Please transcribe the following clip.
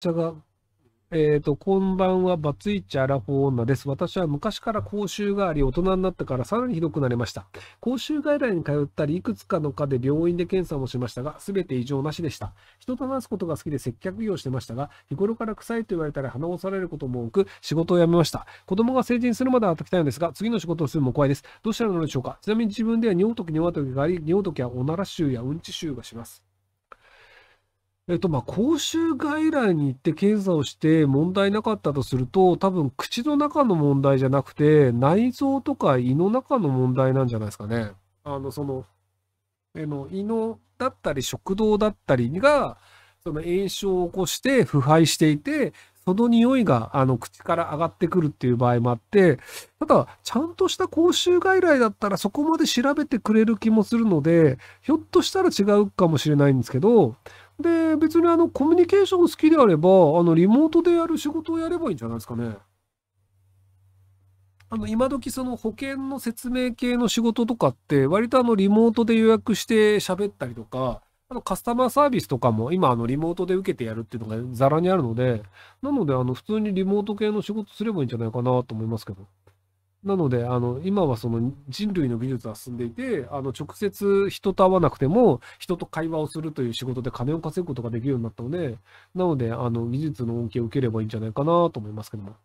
者が、えっ、ー、と、こんばんは、バツイチアラフォー女です。私は昔から口臭があり、大人になってからさらにひどくなりました。口臭外来に通ったり、いくつかの科で病院で検査もしましたが、すべて異常なしでした。人と話すことが好きで接客業をしてましたが、日頃から臭いと言われたら鼻をされることも多く、仕事を辞めました。子供が成人するまで働きたいのですが、次の仕事をするのも怖いです。どうしたらいいのでしょうかちなみに自分では尿時、尿時があり、尿時はおなら臭やうんち臭がします。えっと、まあ、講習外来に行って検査をして問題なかったとすると、多分口の中の問題じゃなくて、内臓とか胃の中の問題なんじゃないですかね。あの、その、えの胃のだったり食道だったりが、その炎症を起こして腐敗していて、その匂いがあの口から上がってくるっていう場合もあって、ただ、ちゃんとした口臭外来だったらそこまで調べてくれる気もするので、ひょっとしたら違うかもしれないんですけど、で、別にあの、コミュニケーション好きであれば、あの、リモートでやる仕事をやればいいんじゃないですかね。あの、今時その保険の説明系の仕事とかって、割とあの、リモートで予約して喋ったりとか、あの、カスタマーサービスとかも今、あの、リモートで受けてやるっていうのがザラにあるので、なので、あの、普通にリモート系の仕事すればいいんじゃないかなと思いますけど。なので、あの、今はその人類の技術は進んでいて、あの、直接人と会わなくても、人と会話をするという仕事で金を稼ぐことができるようになったので、なので、あの、技術の恩恵を受ければいいんじゃないかなと思いますけども。